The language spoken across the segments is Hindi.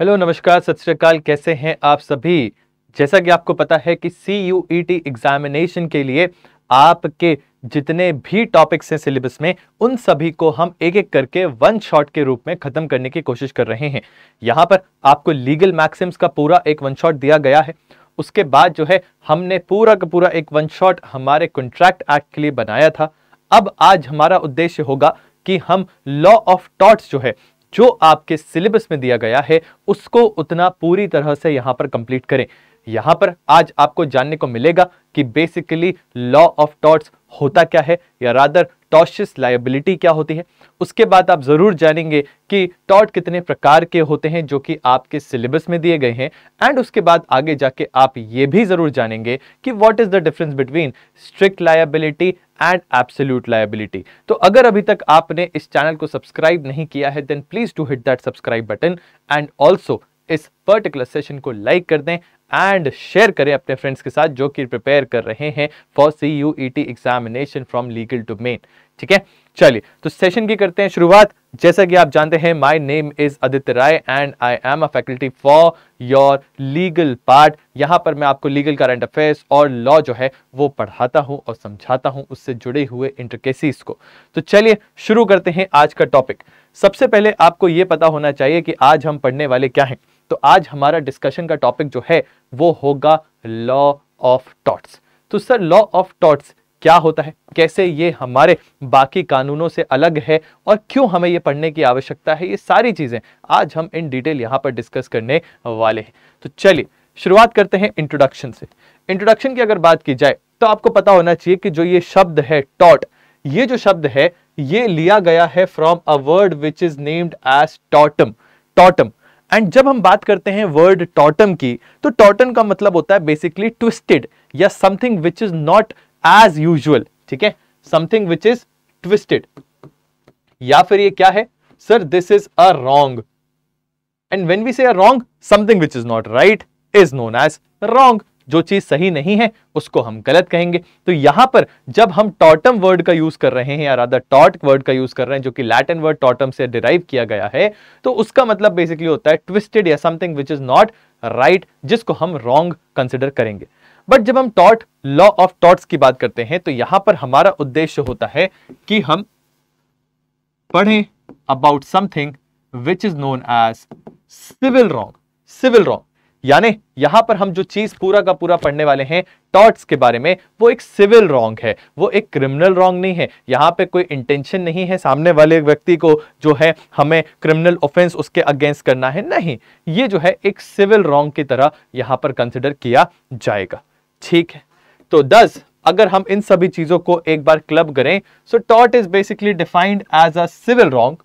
हेलो नमस्कार सत श्रीकाल कैसे हैं आप सभी जैसा कि आपको पता है कि C U E T examination के लिए आपके जितने भी टॉपिक्स हैं सिलेबस में उन सभी को हम एक एक करके वन शॉट के रूप में खत्म करने की कोशिश कर रहे हैं यहाँ पर आपको लीगल मैक्सिम्स का पूरा एक वन शॉट दिया गया है उसके बाद जो है हमने पूरा का पूरा एक वन शॉट हमारे कॉन्ट्रैक्ट एक्ट के लिए बनाया था अब आज हमारा उद्देश्य होगा कि हम लॉ ऑफ टॉट्स जो है जो आपके सिलेबस में दिया गया है उसको उतना पूरी तरह से यहाँ पर कंप्लीट करें यहाँ पर आज आपको जानने को मिलेगा कि बेसिकली लॉ ऑफ टॉट्स होता क्या है या रादर टॉशिस लाइबिलिटी क्या होती है उसके बाद आप ज़रूर जानेंगे कि टॉट कितने प्रकार के होते हैं जो कि आपके सिलेबस में दिए गए हैं एंड उसके बाद आगे जाके आप ये भी ज़रूर जानेंगे कि what is the difference between strict liability and absolute liability तो अगर अभी तक आपने इस चैनल को सब्सक्राइब नहीं किया है then please to hit that subscribe button and also इस पर्टिकुलर सेशन को लाइक कर दें एंड शेयर करें अपने फ्रेंड्स के साथ जो कि प्रिपेयर कर रहे हैं for C U E T examination from legal to main ठीक है चलिए तो सेशन की करते हैं शुरुआत जैसा कि आप जानते हैं my name is Aditya Rai and I am a faculty for your legal part यहां पर मैं आपको लीगल करंट अफेयर्स और लॉ जो है वो पढ़ाता हूँ और समझाता हूँ उससे जुड़े हुए इंटरकेसिस को तो चलिए शुरू करते हैं आज का टॉपिक सबसे पहले आपको ये पता होना चाहिए कि आज हम पढ़ने वाले क्या हैं तो आज हमारा डिस्कशन का टॉपिक जो है वो होगा लॉ ऑफ टॉट्स तो सर लॉ ऑफ टॉट्स क्या होता है कैसे ये हमारे बाकी कानूनों से अलग है और क्यों हमें ये पढ़ने की आवश्यकता है ये सारी चीज़ें आज हम इन डिटेल यहाँ पर डिस्कस करने वाले हैं तो चलिए शुरुआत करते हैं इंट्रोडक्शन से इंट्रोडक्शन की अगर बात की जाए तो आपको पता होना चाहिए कि जो ये शब्द है टॉट ये जो शब्द है ये लिया गया है from a word which is named as tortum tortum and जब हम बात करते हैं वर्ड टॉटम की तो टॉटम का मतलब होता है बेसिकली ट्विस्टेड या something which is not as usual ठीक है समथिंग विच इज ट्विस्टेड या फिर ये क्या है sir this is a wrong and when we say wrong something which is not right is known as wrong जो चीज सही नहीं है उसको हम गलत कहेंगे तो यहां पर जब हम टॉटम वर्ड का यूज कर रहे हैं या राधा टॉट वर्ड का यूज कर रहे हैं जो कि लैटिन वर्ड टॉटम से डिराइव किया गया है तो उसका मतलब बेसिकली होता है ट्विस्टेड या something which is not right जिसको हम रॉन्ग कंसिडर करेंगे बट जब हम टॉट लॉ ऑफ टॉट्स की बात करते हैं तो यहां पर हमारा उद्देश्य होता है कि हम पढ़ें about something which is known as civil wrong civil wrong यानी यहां पर हम जो चीज पूरा का पूरा पढ़ने वाले हैं टॉट्स के बारे में वो एक सिविल रॉन्ग है वो एक क्रिमिनल रॉन्ग नहीं है यहां पे कोई इंटेंशन नहीं है सामने वाले व्यक्ति को जो है हमें क्रिमिनल ऑफेंस उसके अगेंस्ट करना है नहीं ये जो है एक सिविल रॉन्ग की तरह यहां पर कंसिडर किया जाएगा ठीक है तो दस अगर हम इन सभी चीजों को एक बार क्लब करें सो टॉट is basically defined as a civil wrong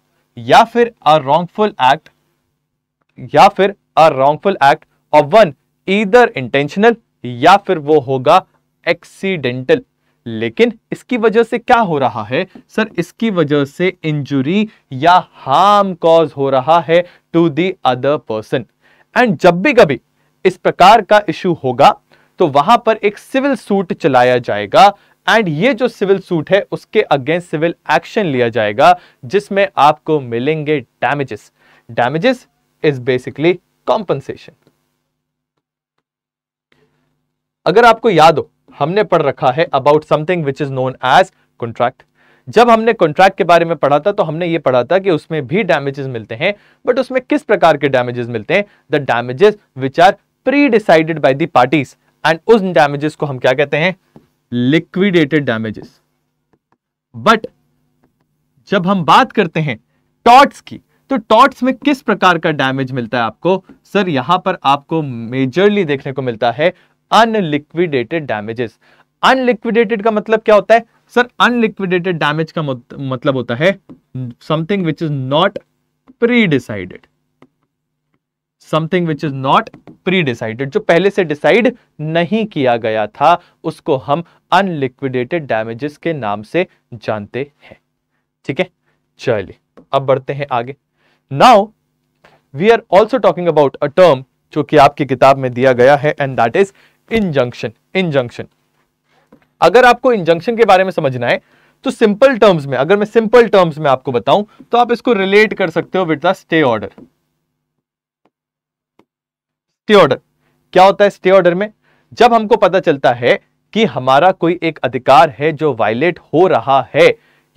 या फिर अ रॉन्गफुल एक्ट या फिर a wrongful act of one either intentional या फिर वो होगा एक्सीडेंटल लेकिन इसकी वजह से क्या हो रहा है सर इसकी वजह से इंजुरी या हार्म कॉज हो रहा है to the other person and जब भी कभी इस प्रकार का इश्यू होगा तो वहां पर एक सिविल सूट चलाया जाएगा एंड ये जो सिविल सूट है उसके अगेंस्ट सिविल एक्शन लिया जाएगा जिसमें आपको मिलेंगे damages damages is basically compensation अगर आपको याद हो हमने पढ़ रखा है about something which is known as contract जब हमने कॉन्ट्रैक्ट के बारे में पढ़ा था तो हमने ये पढ़ा था कि उसमें भी डैमेजेस मिलते हैं बट उसमें किस प्रकार के डैमेजेस मिलते हैं the damages which are pre decided by the parties and उस डैमेजेस को हम क्या कहते हैं लिक्विडेटेड डैमेजेस बट जब हम बात करते हैं टॉट्स की तो टॉट्स में किस प्रकार का डैमेज मिलता है आपको सर यहां पर आपको मेजरली देखने को मिलता है अनलिक्विडेटेड डैमेजेस अनलिक्विडेटेड का मतलब क्या होता है सर अनलिक्विडेटेड डैमेज का मतलब होता है something which is not pre decided something which is not pre decided जो पहले से डिसाइड नहीं किया गया था उसको हम अनलिक्विडेटेड डैमेजेस के नाम से जानते हैं ठीक है चलिए अब बढ़ते हैं आगे now we are also talking about a term जो कि आपकी किताब में दिया गया है and that is injunction injunction अगर आपको इंजंक्शन के बारे में समझना है तो सिंपल टर्म्स में अगर मैं सिंपल टर्म्स में आपको बताऊं तो आप इसको रिलेट कर सकते हो with the stay order stay order क्या होता है स्टे ऑर्डर में जब हमको पता चलता है कि हमारा कोई एक अधिकार है जो वायलेट हो रहा है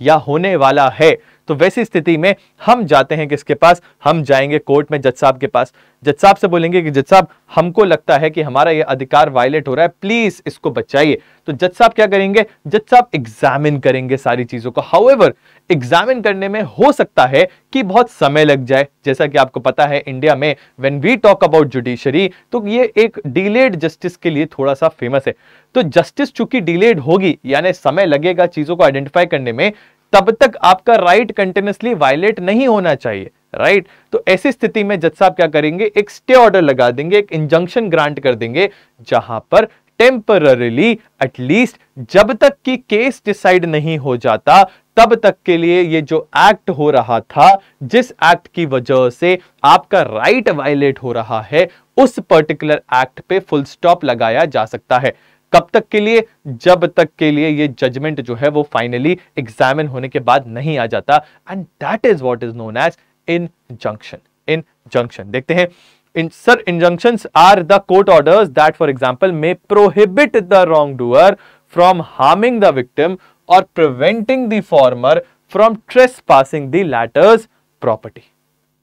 या होने वाला है तो वैसी स्थिति में हम जाते हैं किसके पास हम जाएंगे कोर्ट में जज साहब के पास जज साहब से बोलेंगे कि जज साहब हमको लगता है कि हमारा यह अधिकार वायलेट हो रहा है प्लीज इसको बचाइए तो जज साहब क्या करेंगे जज साहब एग्जामिन करेंगे सारी चीजों को हाउएवर एग्जामिन करने में हो सकता है कि बहुत समय लग जाए जैसा कि आपको पता है इंडिया में when we talk about judiciary तो ये एक डिलेड जस्टिस के लिए थोड़ा सा फेमस है तो जस्टिस चूंकि डिलेड होगी यानी समय लगेगा चीजों को आइडेंटिफाई करने में तब तक आपका राइट कंटिन्यूसली वायलेट नहीं होना चाहिए राइट right? तो ऐसी स्थिति में जज साहब क्या करेंगे एक स्टे ऑर्डर लगा देंगे एक इंजंक्शन ग्रांट कर देंगे जहां पर टेम्पररली एटलीस्ट जब तक कि केस डिसाइड नहीं हो जाता तब तक के लिए ये जो एक्ट हो रहा था जिस एक्ट की वजह से आपका राइट right वायलेट हो रहा है उस पर्टिकुलर एक्ट पे फुल स्टॉप लगाया जा सकता है कब तक के लिए जब तक के लिए ये जजमेंट जो है वो फाइनली एग्जामिन होने के बाद नहीं आ जाता and that is what is known as injunction injunction देखते हैं इन sir injunction are the court orders that for example may prohibit the wrong doer from harming the victim और preventing the from trespassing the latter's property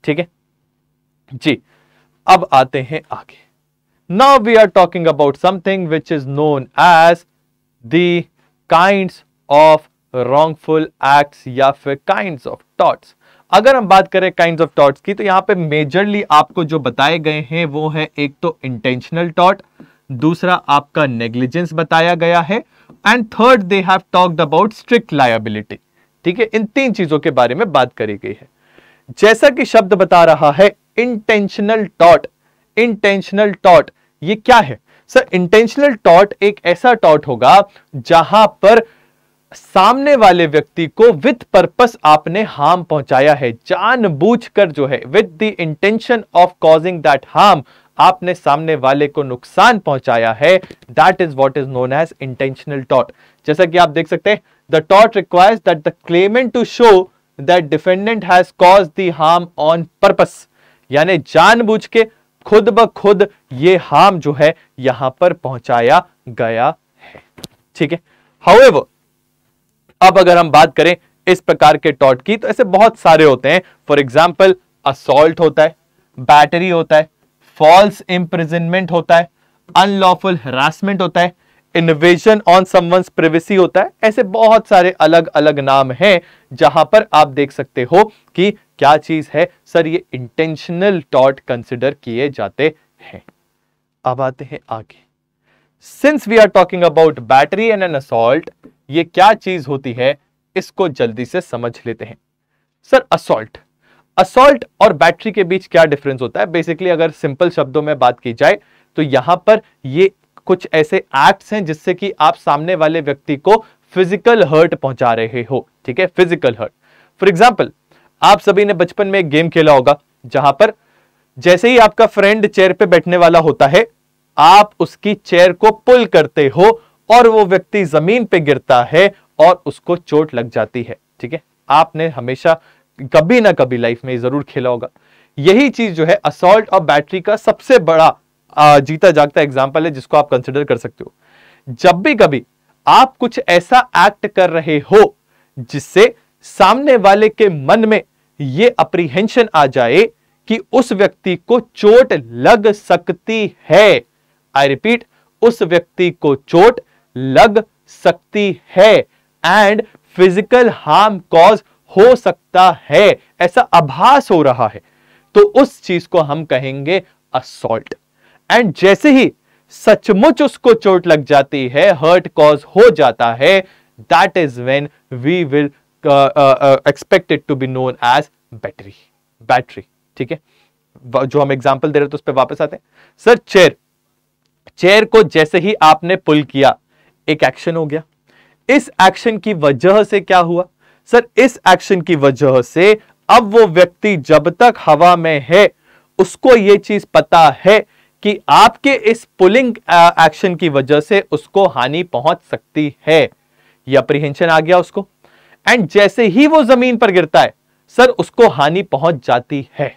ठीक है जी अब आते हैं आगे Now we are talking about something which is known as the kinds of wrongful acts या फिर kinds of torts. अगर हम बात करें kinds of torts की तो यहां पे majorly आपको जो बताए गए हैं वो है एक तो intentional tort, दूसरा आपका negligence बताया गया है and third they have talked about strict liability ठीक है इन तीन चीजों के बारे में बात करी गई है जैसा कि शब्द बता रहा है इंटेंशनल टॉट इंटेंशनल टॉट ये क्या है सर इंटेंशनल टॉट एक ऐसा टॉट होगा जहां पर सामने वाले व्यक्ति को विथ पर्पस आपने हार्म पहुंचाया है जानबूझकर जो है with the intention of causing that harm आपने सामने वाले को नुकसान पहुंचाया है that is what is known as intentional टॉट जैसा कि आप देख सकते हैं द टॉट requires that the claimant to show that defendant has cause the harm on purpose यानी जानबूझ के खुद ब खुद ये हार्म जो है यहां पर पहुंचाया गया है ठीक है हाउएवर अब अगर हम बात करें इस प्रकार के टॉट की तो ऐसे बहुत सारे होते हैं फॉर एग्जाम्पल असॉल्ट होता है बैटरी होता है फॉल्स इंप्रिजनमेंट होता है अनलॉफुल हरासमेंट होता है इन्वेजन ऑन समवंस प्रिवेसी होता है ऐसे बहुत सारे अलग अलग नाम हैं जहां पर आप देख सकते हो कि क्या चीज है सर ये इंटेंशनल टॉट कंसिडर किए जाते हैं अब आते हैं आगे since we are talking about battery and an assault ये क्या चीज होती है इसको जल्दी से समझ लेते हैं सर असोल्ट असोल्ट और बैटरी के बीच क्या डिफरेंस होता है बेसिकली अगर सिंपल शब्दों में बात की जाए तो यहां पर ये कुछ ऐसे एक्ट्स हैं जिससे कि आप सामने वाले व्यक्ति को फिजिकल हर्ट पहुंचा रहे हो ठीक है फिजिकल हर्ट फॉर एग्जाम्पल आप सभी ने बचपन में एक गेम खेला होगा जहां पर जैसे ही आपका फ्रेंड चेयर पे बैठने वाला होता है आप उसकी चेयर को पुल करते हो और वो व्यक्ति जमीन पे गिरता है और उसको चोट लग जाती है ठीक है आपने हमेशा कभी ना कभी लाइफ में जरूर खेला होगा यही चीज जो है असोल्ट और बैटरी का सबसे बड़ा जीता जागता एग्जाम्पल है जिसको आप कंसिडर कर सकते हो जब भी कभी आप कुछ ऐसा एक्ट कर रहे हो जिससे सामने वाले के मन में ये अप्रीहेंशन आ जाए कि उस व्यक्ति को चोट लग सकती है आई रिपीट उस व्यक्ति को चोट लग सकती है एंड फिजिकल हार्म कॉज हो सकता है ऐसा आभास हो रहा है तो उस चीज को हम कहेंगे असोल्ट एंड जैसे ही सचमुच उसको चोट लग जाती है हर्ट कॉज हो जाता है that is when we will expected to be known as battery battery ठीक है जो हम एग्जाम्पल दे रहे थे तो उस पर वापस आते हैं सर चेयर चेयर को जैसे ही आपने पुल किया एक एक्शन हो गया इस एक्शन की वजह से क्या हुआ सर इस एक्शन की वजह से अब वो व्यक्ति जब तक हवा में है उसको ये चीज पता है कि आपके इस पुलिंग एक्शन की वजह से उसको हानि पहुंच सकती है ये अप्रीहेंशन आ गया उसको एंड जैसे ही वो जमीन पर गिरता है सर उसको हानि पहुंच जाती है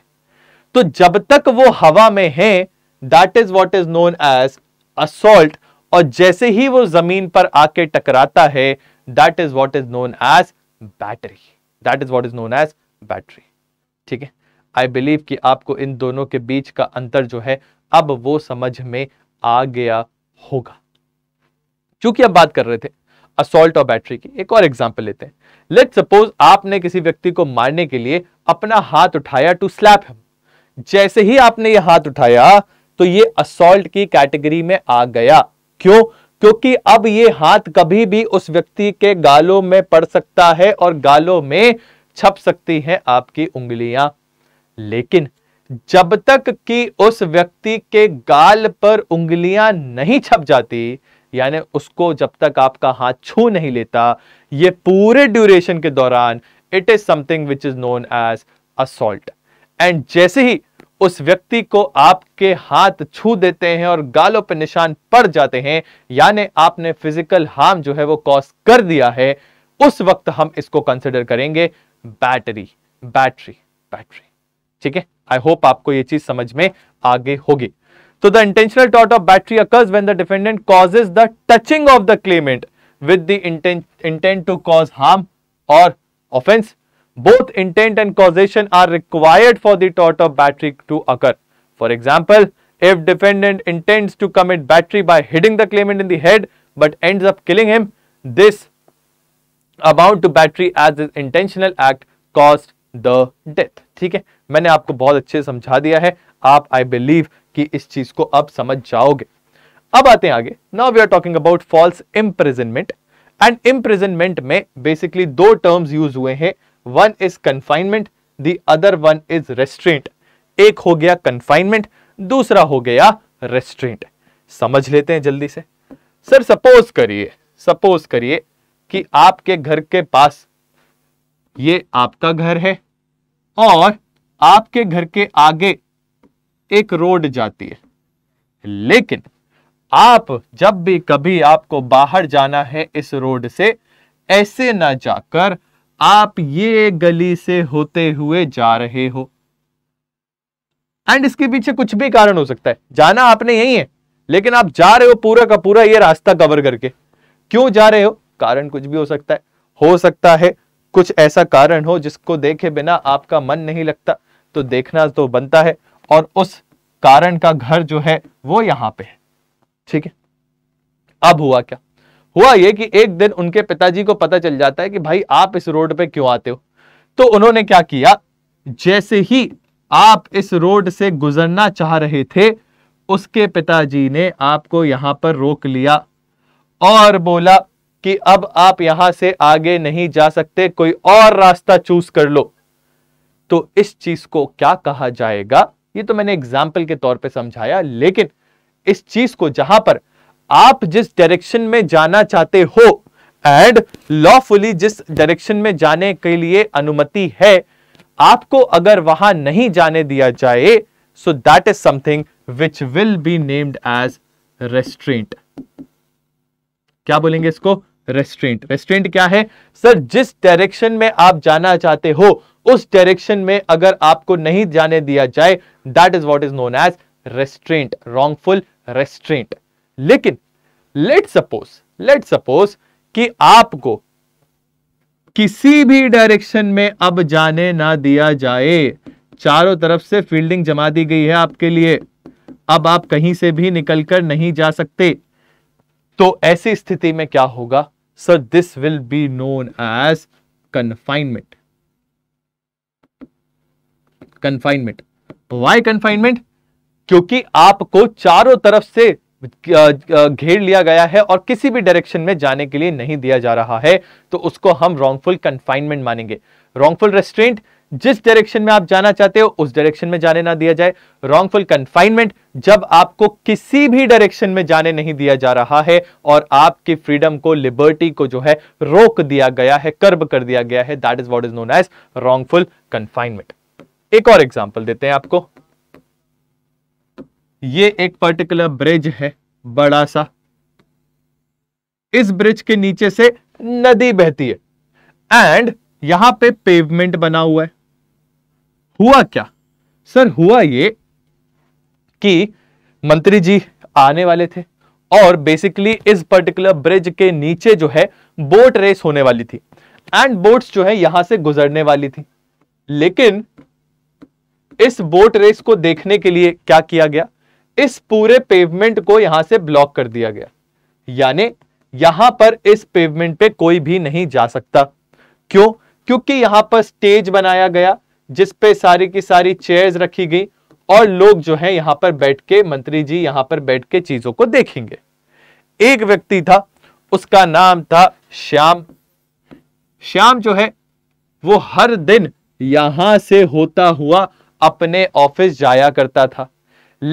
तो जब तक वो हवा में है that is what is known as assault और जैसे ही वो जमीन पर आके टकराता है that is what is known as battery that is what is known as battery ठीक है आई बिलीव कि आपको इन दोनों के बीच का अंतर जो है अब वो समझ में आ गया होगा क्योंकि अब बात कर रहे थे असोल्ट और बैटरी की एक और एग्जाम्पल लेते हैं लेट सपोज आपने किसी व्यक्ति को मारने के लिए अपना हाथ उठाया टू स्लैप हिम जैसे ही आपने ये हाथ उठाया तो ये असोल्ट की कैटेगरी में आ गया क्यों क्योंकि अब ये हाथ कभी भी उस व्यक्ति के गालों में पड़ सकता है और गालों में छप सकती हैं आपकी उंगलियां लेकिन जब तक कि उस व्यक्ति के गाल पर उंगलियां नहीं छप जाती यानी उसको जब तक आपका हाथ छू नहीं लेता ये पूरे ड्यूरेशन के दौरान it is something which is known as assault and जैसे ही उस व्यक्ति को आपके हाथ छू देते हैं और गालों पर निशान पड़ जाते हैं यानी आपने फिजिकल हार्म जो है वो कॉज कर दिया है उस वक्त हम इसको कंसिडर करेंगे बैटरी बैटरी बैटरी ठीक है आई होप आपको ये चीज समझ में आगे होगी So the intentional tort of battery occurs when the defendant causes the touching of the claimant with the intent, intent to cause harm or offense. Both intent and causation are required for the tort of battery to occur. For example, if defendant intends to commit battery by hitting the claimant in the head but ends up killing him, this amount to battery as his intentional act caused the death. ठीक है मैंने आपको बहुत अच्छे समझा दिया है आप आई बिलीव कि इस चीज को अब समझ जाओगे अब आते हैं आगे now we are talking about false imprisonment and imprisonment में बेसिकली दो टर्म्स यूज हुए हैं one is confinement the other one is restraint एक हो गया कन्फाइनमेंट दूसरा हो गया रेस्ट्रेंट समझ लेते हैं जल्दी से सर सपोज करिए सपोज करिए कि आपके घर के पास ये आपका घर है और आपके घर के आगे एक रोड जाती है लेकिन आप जब भी कभी आपको बाहर जाना है इस रोड से ऐसे ना जाकर आप ये गली से होते हुए जा रहे हो एंड इसके पीछे कुछ भी कारण हो सकता है जाना आपने यही है लेकिन आप जा रहे हो पूरा का पूरा ये रास्ता कवर करके क्यों जा रहे हो कारण कुछ भी हो सकता है हो सकता है कुछ ऐसा कारण हो जिसको देखे बिना आपका मन नहीं लगता तो देखना तो बनता है और उस कारण का घर जो है वो यहां पे है ठीक है अब हुआ क्या हुआ ये कि एक दिन उनके पिताजी को पता चल जाता है कि भाई आप इस रोड पे क्यों आते हो तो उन्होंने क्या किया जैसे ही आप इस रोड से गुजरना चाह रहे थे उसके पिताजी ने आपको यहां पर रोक लिया और बोला कि अब आप यहां से आगे नहीं जा सकते कोई और रास्ता चूज कर लो तो इस चीज को क्या कहा जाएगा ये तो मैंने एग्जाम्पल के तौर पर समझाया लेकिन इस चीज को जहां पर आप जिस डायरेक्शन में जाना चाहते हो एंड लॉफुली जिस डायरेक्शन में जाने के लिए अनुमति है आपको अगर वहां नहीं जाने दिया जाए so that is something which will be named as restraint क्या बोलेंगे इसको रेस्ट्रेंट रेस्ट्रेंट क्या है सर जिस डायरेक्शन में आप जाना चाहते हो उस डायरेक्शन में अगर आपको नहीं जाने दिया जाए that is what is known as restraint wrongful restraint लेकिन लेट सपोज लेट सपोज कि आपको किसी भी डायरेक्शन में अब जाने ना दिया जाए चारों तरफ से फील्डिंग जमा दी गई है आपके लिए अब आप कहीं से भी निकलकर नहीं जा सकते तो ऐसी स्थिति में क्या होगा sir this will be known as confinement confinement why confinement क्योंकि आपको चारों तरफ से घेर लिया गया है और किसी भी डायरेक्शन में जाने के लिए नहीं दिया जा रहा है तो उसको हम रॉन्गफुल कन्फाइनमेंट मानेंगे रॉन्गफुल रेस्ट्रेंट जिस डायरेक्शन में आप जाना चाहते हो उस डायरेक्शन में जाने ना दिया जाए रॉन्गफुल कन्फाइनमेंट जब आपको किसी भी डायरेक्शन में जाने नहीं दिया जा रहा है और आपकी फ्रीडम को लिबर्टी को जो है रोक दिया गया है कर्ब कर दिया गया है that is what is known as wrongful confinement एक और एग्जाम्पल देते हैं आपको ये एक पर्टिकुलर ब्रिज है बड़ा सा इस ब्रिज के नीचे से नदी बहती है एंड यहां पे पेवमेंट बना हुआ है हुआ क्या सर हुआ ये कि मंत्री जी आने वाले थे और बेसिकली इस पर्टिकुलर ब्रिज के नीचे जो है बोट रेस होने वाली थी एंड बोट्स जो है यहां से गुजरने वाली थी लेकिन इस बोट रेस को देखने के लिए क्या किया गया इस पूरे पेवमेंट को यहां से ब्लॉक कर दिया गया यानी यहां पर इस पेवमेंट पे कोई भी नहीं जा सकता क्यों क्योंकि यहां पर स्टेज बनाया गया जिस पे सारी की सारी चेयर्स रखी गई और लोग जो है यहां पर बैठ के मंत्री जी यहां पर बैठ के चीजों को देखेंगे एक व्यक्ति था उसका नाम था श्याम श्याम जो है वो हर दिन यहां से होता हुआ अपने ऑफिस जाया करता था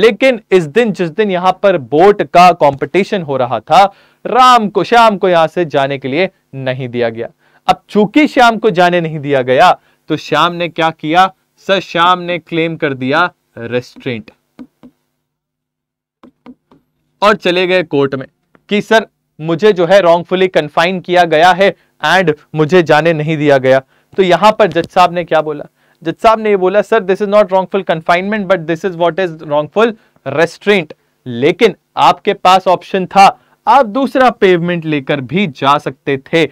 लेकिन इस दिन जिस दिन यहां पर बोट का कंपटीशन हो रहा था राम को श्याम को यहां से जाने के लिए नहीं दिया गया अब चूंकि श्याम को जाने नहीं दिया गया तो श्याम ने क्या किया सर श्याम ने क्लेम कर दिया रेस्ट्रेंट और चले गए कोर्ट में कि सर मुझे जो है रॉन्गफुली कंफाइन किया गया है एंड मुझे जाने नहीं दिया गया तो यहां पर जज साहब ने क्या बोला जज साहब ने ये बोला sir this is not wrongful confinement but this is what is wrongful restraint लेकिन आपके पास ऑप्शन था आप दूसरा पेवमेंट लेकर भी जा सकते थे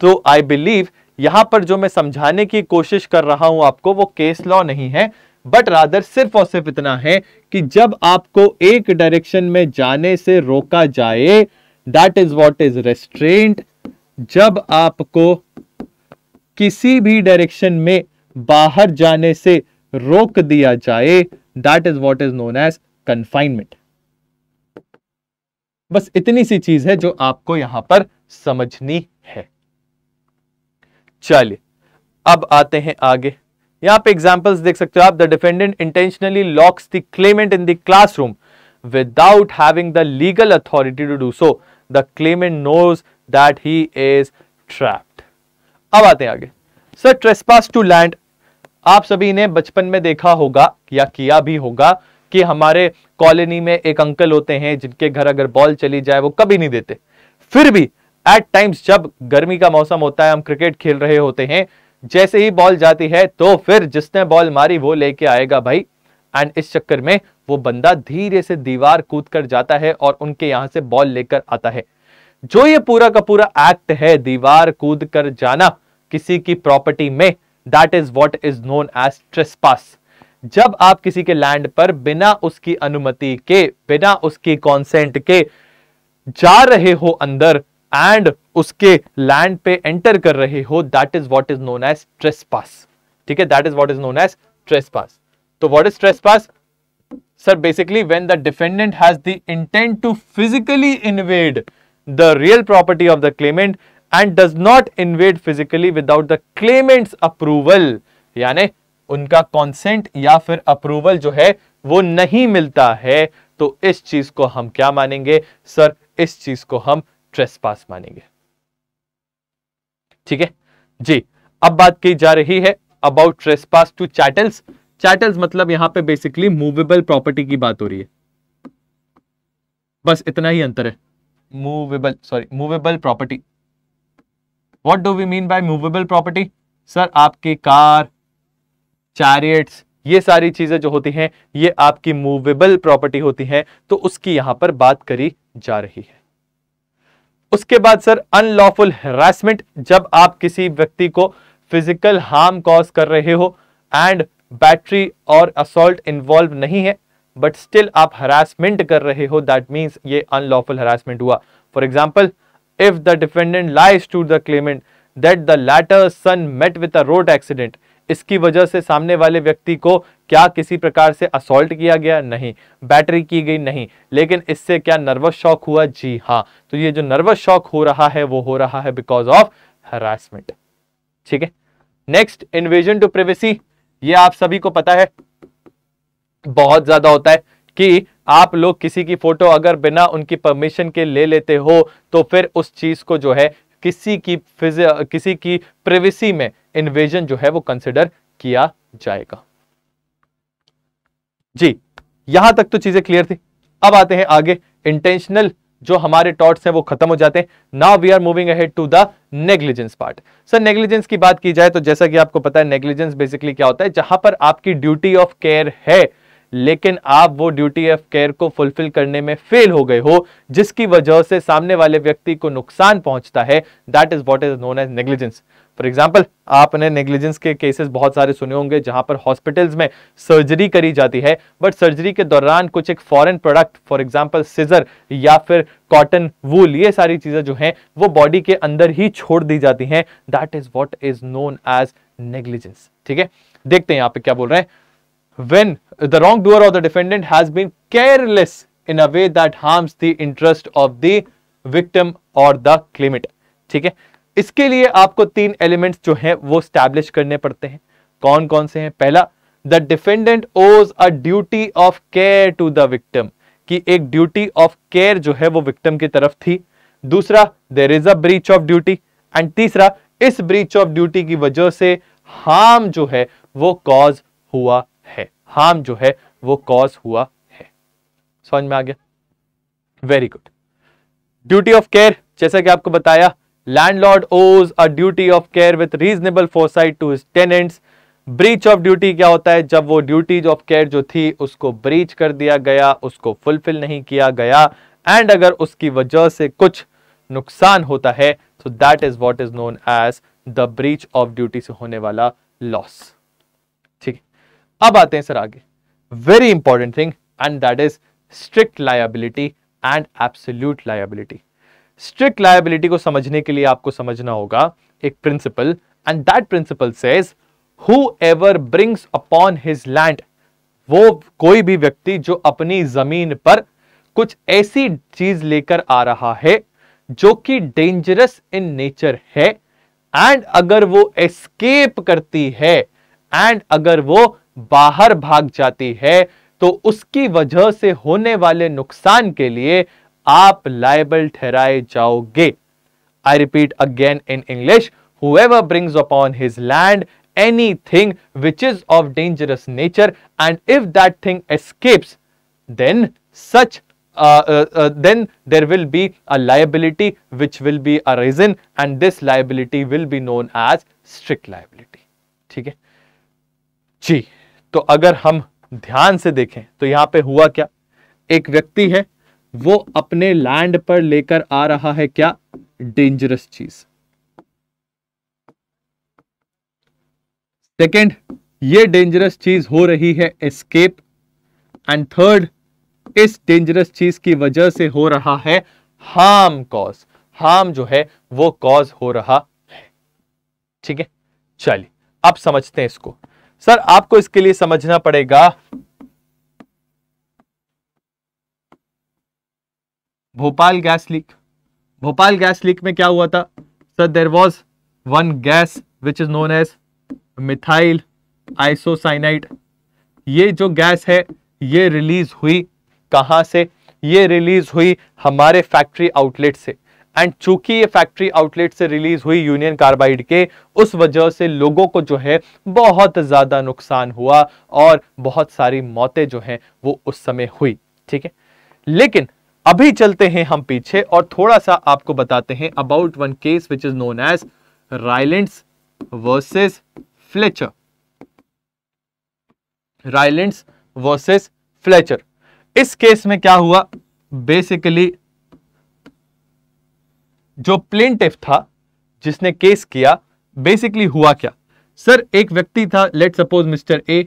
तो आई बिलीव यहां पर जो मैं समझाने की कोशिश कर रहा हूं आपको वो केस लॉ नहीं है बट रादर सिर्फ और सिर्फ इतना है कि जब आपको एक डायरेक्शन में जाने से रोका जाए that is what is restraint जब आपको किसी भी डायरेक्शन में बाहर जाने से रोक दिया जाए that is what is known as confinement बस इतनी सी चीज है जो आपको यहां पर समझनी है चलिए अब आते हैं आगे यहां पे एग्जांपल्स देख सकते हो आप the defendant intentionally locks the claimant in the classroom without having the legal authority to do so the claimant knows that he is trapped अब आते हैं आगे सर ट्रेसपास टू लैंड आप सभी ने बचपन में देखा होगा या किया भी होगा कि हमारे कॉलोनी में एक अंकल होते हैं जिनके घर अगर बॉल चली जाए वो कभी नहीं देते फिर भी एट टाइम्स जब गर्मी का मौसम होता है हम क्रिकेट खेल रहे होते हैं जैसे ही बॉल जाती है तो फिर जिसने बॉल मारी वो लेके आएगा भाई एंड इस चक्कर में वो बंदा धीरे से दीवार कूद कर जाता है और उनके यहां से बॉल लेकर आता है जो ये पूरा का पूरा एक्ट है दीवार कूद कर जाना किसी की प्रॉपर्टी में that is what is known as trespass जब आप किसी के लैंड पर बिना उसकी अनुमति के बिना उसकी कॉन्सेंट के जा रहे हो अंदर एंड उसके लैंड पे एंटर कर रहे हो that is what is known as trespass ठीक है that is what is known as trespass तो what is trespass sir basically when the defendant has the intent to physically invade the real property of the claimant and does not invade physically without the claimant's approval यानी उनका कॉन्सेंट या फिर अप्रूवल जो है वो नहीं मिलता है तो इस चीज को हम क्या मानेंगे सर इस चीज को हम ट्रेसपास मानेंगे ठीक है जी अब बात की जा रही है about trespass to chattels chattels मतलब यहां पे बेसिकली मूवेबल प्रॉपर्टी की बात हो रही है बस इतना ही अंतर है movable sorry movable property what do we mean by movable property sir आपकी कार चैरियट्स ये सारी चीजें जो होती हैं ये आपकी मूवेबल प्रॉपर्टी होती है तो उसकी यहां पर बात करी जा रही है उसके बाद सर अनलॉफुल हेरासमेंट जब आप किसी व्यक्ति को फिजिकल हार्म कॉज कर रहे हो एंड बैटरी और असोल्ट इन्वॉल्व नहीं है बट स्टिल आप हरासमेंट कर रहे हो दैट मीन्स ये अनलॉफुल हरासमेंट हुआ for example if the defendant lies to the claimant that the latter's son met with a road accident इसकी वजह से सामने वाले व्यक्ति को क्या किसी प्रकार से असोल्ट किया गया नहीं बैटरी की गई नहीं लेकिन इससे क्या नर्वस शॉक हुआ जी हाँ तो ये जो नर्वस शॉक हो रहा है वो हो रहा है बिकॉज ऑफ हरासमेंट ठीक है नेक्स्ट इन्वेजन टू प्रिवेसी ये आप सभी को पता है बहुत ज्यादा होता है कि आप लोग किसी की फोटो अगर बिना उनकी परमिशन के ले लेते हो तो फिर उस चीज को जो है किसी की फिज किसी की प्रिवेसी में इन्वेजन जो है वो कंसिडर किया जाएगा जी यहां तक तो चीजें क्लियर थी अब आते हैं आगे इंटेंशनल जो हमारे टॉट्स हैं वो खत्म हो जाते हैं now we are moving ahead to the negligence part sir negligence की बात की जाए तो जैसा कि आपको पता है नेग्लिजेंस बेसिकली क्या होता है जहां पर आपकी ड्यूटी ऑफ केयर है लेकिन आप वो ड्यूटी ऑफ केयर को फुलफिल करने में फेल हो गए हो जिसकी वजह से सामने वाले व्यक्ति को नुकसान पहुंचता है that is what is known as negligence for example आपने नेग्लिजेंस के केसेस बहुत सारे सुने होंगे जहां पर हॉस्पिटल्स में सर्जरी करी जाती है बट सर्जरी के दौरान कुछ एक foreign product for example scissor या फिर कॉटन वूल ये सारी चीजें जो हैं वो बॉडी के अंदर ही छोड़ दी जाती हैं that is what is known as negligence ठीक है देखते हैं यहाँ पे क्या बोल रहे हैं when the wrongdoer or the defendant has been careless in a way that harms the interest of the victim or the claimant ठीक है इसके लिए आपको तीन एलिमेंट्स जो हैं वो स्टैब्लिश करने पड़ते हैं कौन कौन से हैं पहला the defendant owes a duty of care to the victim कि एक ड्यूटी ऑफ केयर जो है वो विक्टिम की तरफ थी दूसरा there is a breach of duty and तीसरा इस ब्रीच ऑफ ड्यूटी की वजह से हार्म जो है वो कॉज हुआ है हार्म जो है वो कॉज हुआ है समझ में आ गया very good duty of care जैसा कि आपको बताया landlord owes a duty of care with reasonable foresight to his tenants breach of duty क्या होता है जब वो ड्यूटीज ऑफ केयर जो थी उसको ब्रीच कर दिया गया उसको फुलफिल नहीं किया गया एंड अगर उसकी वजह से कुछ नुकसान होता है तो that is what is known as the breach of duty से होने वाला लॉस अब आते हैं सर आगे very important thing and that is strict liability and absolute liability strict liability को समझने के लिए आपको समझना होगा एक principle and that principle says whoever brings upon his land वो कोई भी व्यक्ति जो अपनी जमीन पर कुछ ऐसी चीज लेकर आ रहा है जो कि डेंजरस इन नेचर है एंड अगर वो एस्केप करती है एंड अगर वो बाहर भाग जाती है तो उसकी वजह से होने वाले नुकसान के लिए आप लाइबल ठहराए जाओगे I repeat again in English whoever brings upon his land anything which is of dangerous nature and if that thing escapes then such Uh, uh, uh, then there will be a liability which will be arisen, and this liability will be known as strict liability. ठीक है? जी तो अगर हम ध्यान से देखें तो यहां पे हुआ क्या एक व्यक्ति है वो अपने लैंड पर लेकर आ रहा है क्या डेंजरस चीज सेकेंड ये डेंजरस चीज हो रही है एस्केप एंड थर्ड इस डेंजरस चीज की वजह से हो रहा है हार्म कॉज हार्म जो है वो कॉज हो रहा है ठीक है चलिए अब समझते हैं इसको सर आपको इसके लिए समझना पड़ेगा Bhopal gas leak Bhopal gas leak में क्या हुआ था sir there was one gas which is known as methyl isocyanate ये जो गैस है ये रिलीज हुई कहां से ये रिलीज हुई हमारे फैक्ट्री आउटलेट से एंड चूंकि ये फैक्ट्री आउटलेट से रिलीज हुई यूनियन कार्बाइड के उस वजह से लोगों को जो है बहुत ज़्यादा नुकसान हुआ और बहुत सारी मौतें जो हैं वो उस समय हुई ठीक है लेकिन अभी चलते हैं हम पीछे और थोड़ा सा आपको बताते हैं about one case which is known as Rylands versus Fletcher Rylands versus Fletcher इस केस में क्या हुआ बेसिकली जो प्लेन था जिसने केस किया बेसिकली हुआ क्या सर एक व्यक्ति था let suppose mister A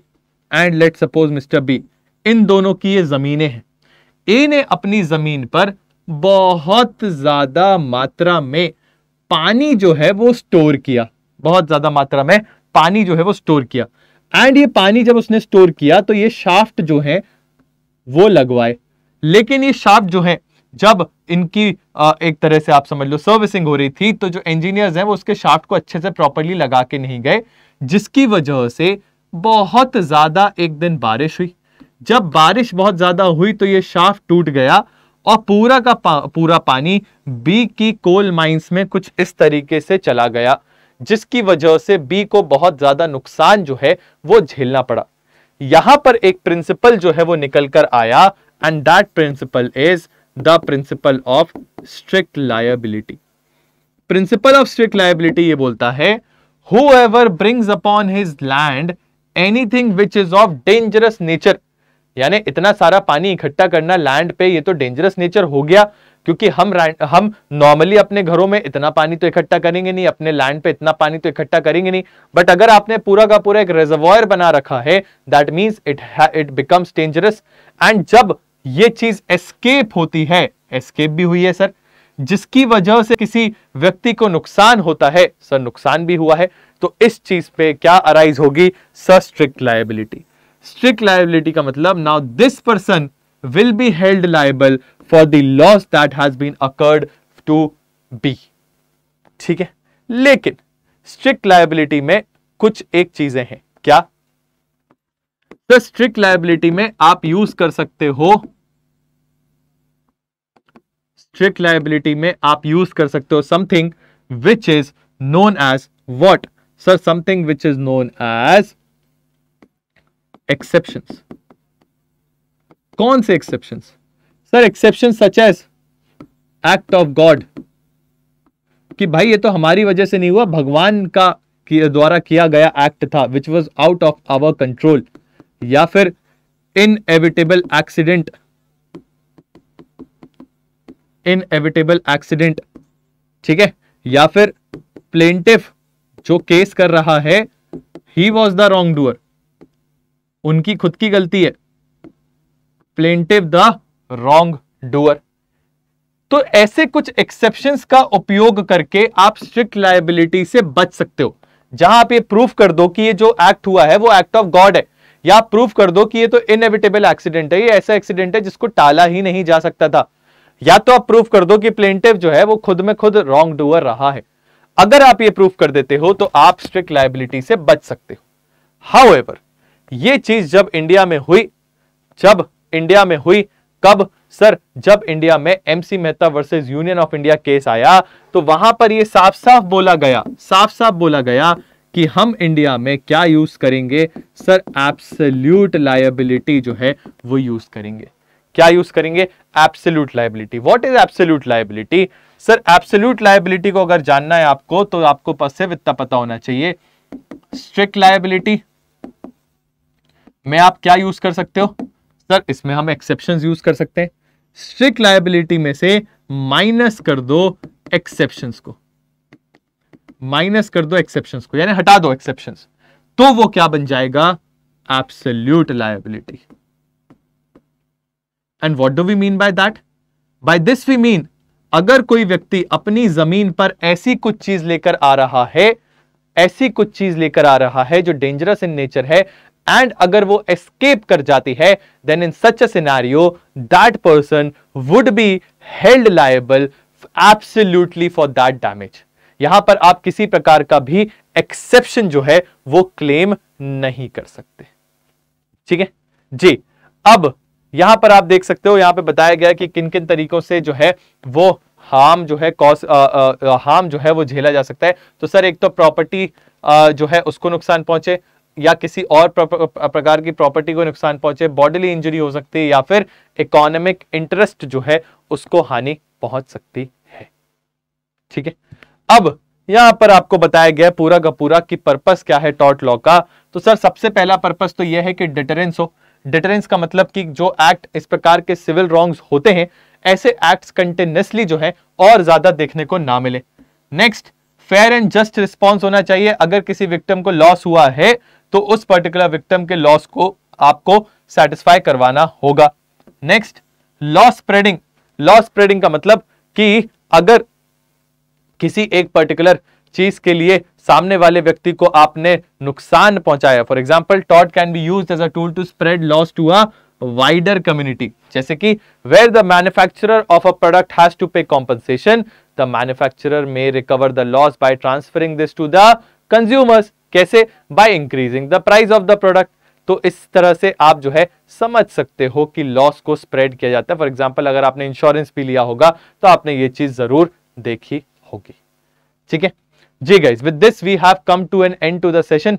and let suppose mister B इन दोनों की ये ज़मीनें हैं ए ने अपनी ज़मीन पर बहुत ज़्यादा मात्रा में पानी जो है वो स्टोर किया बहुत ज़्यादा मात्रा में पानी जो है वो स्टोर किया एंड ये पानी जब उसने स्टोर किया तो ये शाफ्ट जो है वो लगवाए लेकिन ये शाफ्ट जो है जब इनकी एक तरह से आप समझ लो सर्विसिंग हो रही थी तो जो इंजीनियर्स हैं वो उसके शाफ्ट को अच्छे से प्रॉपरली लगा के नहीं गए जिसकी वजह से बहुत ज़्यादा एक दिन बारिश हुई जब बारिश बहुत ज़्यादा हुई तो ये शाफ टूट गया और पूरा का पा, पूरा पानी बी की कोल माइंस में कुछ इस तरीके से चला गया जिसकी वजह से बी को बहुत ज़्यादा नुकसान जो है वो झेलना पड़ा यहां पर एक प्रिंसिपल जो है वो निकल कर आया and that principle is the principle of strict liability principle of strict liability ये बोलता है whoever brings upon his land anything which is of dangerous nature यानी इतना सारा पानी इकट्ठा करना लैंड पे ये तो डेंजरस नेचर हो गया क्योंकि हम हम नॉर्मली अपने घरों में इतना पानी तो इकट्ठा करेंगे नहीं अपने लैंड पे इतना पानी तो इकट्ठा करेंगे नहीं बट अगर आपने पूरा का पूरा एक रिजर्वॉयर बना रखा है that means it it becomes dangerous and जब ये चीज एस्केप होती है एस्केप भी हुई है सर जिसकी वजह से किसी व्यक्ति को नुकसान होता है सर नुकसान भी हुआ है तो इस चीज पे क्या अराइज होगी sir strict liability strict liability का मतलब now this person will be held liable for the loss that has been occurred to be ठीक है लेकिन स्ट्रिक्ट लाइबिलिटी में कुछ एक चीजें हैं क्या तो स्ट्रिक्ट लाइबिलिटी में आप यूज कर सकते हो स्ट्रिक्ट लाइबिलिटी में आप यूज कर सकते हो something which is known as what sir something which is known as exception कौन से exception sir exception such as act of God कि भाई ये तो हमारी वजह से नहीं हुआ भगवान का द्वारा किया गया एक्ट था which was out of our control या फिर इनएविटेबल एक्सीडेंट इनएविटेबल एक्सीडेंट ठीक है या फिर प्लेंटिफ जो केस कर रहा है he was the wrong doer उनकी खुद की गलती है प्लेंटिव द रॉन्ग डूअर तो ऐसे कुछ एक्सेप्शन का उपयोग करके आप स्ट्रिक्ट लाइबिलिटी से बच सकते हो जहां आप ये प्रूफ कर दो कि ये जो एक्ट हुआ है वो एक्ट ऑफ गॉड है या प्रूफ कर दो कि ये तो इनएविटेबल एक्सीडेंट है ये ऐसा एक्सीडेंट है जिसको टाला ही नहीं जा सकता था या तो आप प्रूफ कर दो कि प्लेंटिव जो है वो खुद में खुद रॉन्ग डूअर रहा है अगर आप ये प्रूफ कर देते हो तो आप स्ट्रिक्ट लाइबिलिटी से बच सकते हो हाउ एवर ये चीज जब इंडिया में हुई जब इंडिया में हुई कब सर जब इंडिया में M C Mehta versus Union of India case आया तो वहां पर यह साफ साफ बोला गया साफ साफ बोला गया कि हम इंडिया में क्या यूज़ करेंगे सर एप्सल्यूट लाइबिलिटी जो है वो यूज़ करेंगे क्या यूज़ करेंगे absolute liability what is absolute liability sir absolute liability को अगर जानना है आपको तो आपको सिर्फ इतना पता होना चाहिए स्ट्रिक्ट लाइबिलिटी में आप क्या यूज कर सकते हो सर इसमें हम एक्सेप्शन यूज कर सकते हैं स्ट्रिक्ट लाइबिलिटी में से माइनस कर दो एक्सेप्शन को माइनस कर दो एक्सेप्शन को यानी हटा दो एक्सेप्शन तो वो क्या बन जाएगा absolute liability and what do we mean by that by this we mean अगर कोई व्यक्ति अपनी जमीन पर ऐसी कुछ चीज लेकर आ रहा है ऐसी कुछ चीज लेकर आ रहा है जो डेंजरस इन नेचर है एंड अगर वो एस्केप कर जाती है then in such a that person would be held liable absolutely for that damage यहां पर आप किसी प्रकार का भी एक्सेप्शन जो है वो क्लेम नहीं कर सकते ठीक है जी अब यहां पर आप देख सकते हो यहां पे बताया गया कि किन किन तरीकों से जो है वो हार्म जो है कॉस हार्म जो है वो झेला जा सकता है तो सर एक तो प्रॉपर्टी जो है उसको नुकसान पहुंचे या किसी और प्रकार की प्रॉपर्टी को नुकसान पहुंचे बॉडीली इंजरी हो सकती है या फिर इकोनॉमिक इंटरेस्ट जो है उसको हानि पहुंच सकती है ठीक है अब यहां पर आपको बताया गया पूरा का पूरा कि पर्पस क्या है टॉट लॉ का तो सर सबसे पहला पर्पस तो यह है कि डिटरेंस हो डिटरेंस का मतलब कि जो एक्ट इस प्रकार के सिविल रॉन्ग्स होते हैं ऐसे एक्ट्स कंटिन्यूसली जो है और ज्यादा देखने को ना मिले next fair and just response होना चाहिए अगर किसी विक्टम को लॉस हुआ है तो उस पर्टिकुलर विक्टम के लॉस को आपको सेटिस्फाई करवाना होगा next loss spreading loss spreading का मतलब कि अगर किसी एक पर्टिकुलर चीज के लिए सामने वाले व्यक्ति को आपने नुकसान पहुंचाया फॉर एग्जाम्पल टॉट can be use as a tool to spread loss to a wider community जैसे कि where the manufacture of a product has to pay compensation the manufacture may recover the loss by transferring this to the consumers कैसे by increasing the price of the product तो इस तरह से आप जो है समझ सकते हो कि लॉस को स्प्रेड किया जाता है फॉर एग्जाम्पल अगर आपने इंश्योरेंस भी लिया होगा तो आपने ये चीज जरूर देखी होगी ठीक है जी guys with this we have come to an end to the session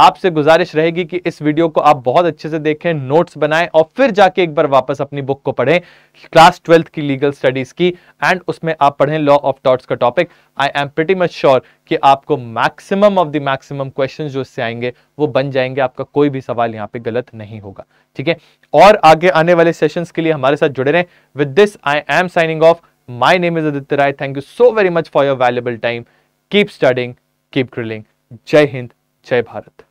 आपसे गुजारिश रहेगी कि इस वीडियो को आप बहुत अच्छे से देखें नोट्स बनाएं और फिर जाके एक बार वापस अपनी बुक को पढ़ें क्लास ट्वेल्थ की लीगल स्टडीज की एंड उसमें आप पढ़ें लॉ ऑफ टॉट्स का topic I am pretty much sure कि आपको maximum of the maximum question जो इससे आएंगे वो बन जाएंगे आपका कोई भी सवाल यहाँ पे गलत नहीं होगा ठीक है और आगे आने वाले सेशन के लिए हमारे साथ जुड़े रहें with this I am signing off My name is Aditya Rai. Thank you so very much for your valuable time. Keep studying, keep grilling. Jai Hind, Jai Bharat.